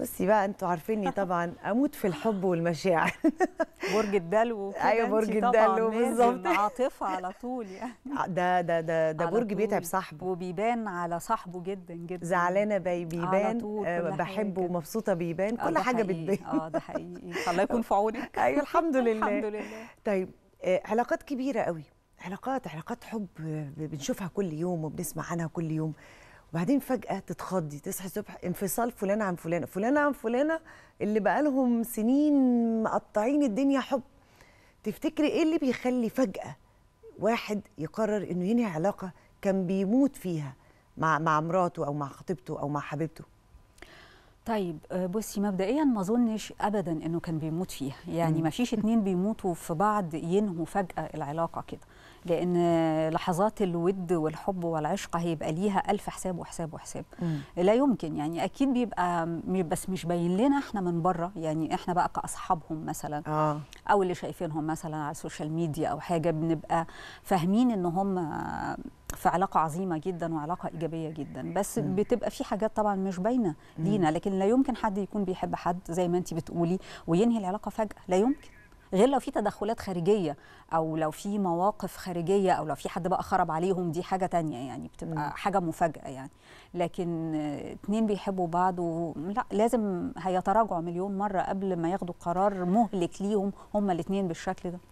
بصي بقى انتوا عارفيني طبعا اموت في الحب والمشاعر برج الدلو ايوه برج الدلو بالظبط عاطفه على طول يعني آه، ده ده ده ده برج بيتعب صاحبه وبيبان على صاحبه جدا جدا زعلانه بيبان آه، بحبه ومبسوطه بيبان آه، كل حاجه بتبان اه ده حقيقي الله يكون في عونك ايوه الحمد لله الحمد لله طيب آه علاقات كبيره قوي علاقات علاقات حب بنشوفها كل يوم وبنسمع عنها كل يوم وبعدين فجاه تتخضي تصحي الصبح انفصال فلانه عن فلانه فلانه عن فلانه اللي بقالهم سنين مقطعين الدنيا حب تفتكري ايه اللي بيخلي فجاه واحد يقرر انه ينهي علاقه كان بيموت فيها مع مع مراته او مع خطيبته او مع حبيبته طيب آه، بصي مبدئيا ما اظنش ابدا انه كان بيموت فيها يعني ما فيش اتنين بيموتوا في بعض ينهوا فجاه العلاقه كده لان لحظات الود والحب والعشق هيبقى ليها الف حساب وحساب وحساب مم. لا يمكن يعني اكيد بيبقى بس مش باين لنا احنا من بره يعني احنا بقى كاصحابهم مثلا آه. او اللي شايفينهم مثلا على السوشيال ميديا او حاجه بنبقى فاهمين ان هم في علاقه عظيمه جدا وعلاقه ايجابيه جدا بس مم. بتبقى في حاجات طبعا مش باينه لينا لكن لا يمكن حد يكون بيحب حد زي ما انت بتقولي وينهي العلاقه فجاه لا يمكن غير لو في تدخلات خارجيه او لو في مواقف خارجيه او لو في حد بقى خرب عليهم دي حاجه تانية يعني بتبقى مم. حاجه مفاجاه يعني لكن اتنين بيحبوا بعض ولا لازم هيتراجعوا مليون مره قبل ما ياخدوا قرار مهلك ليهم هما الاتنين بالشكل ده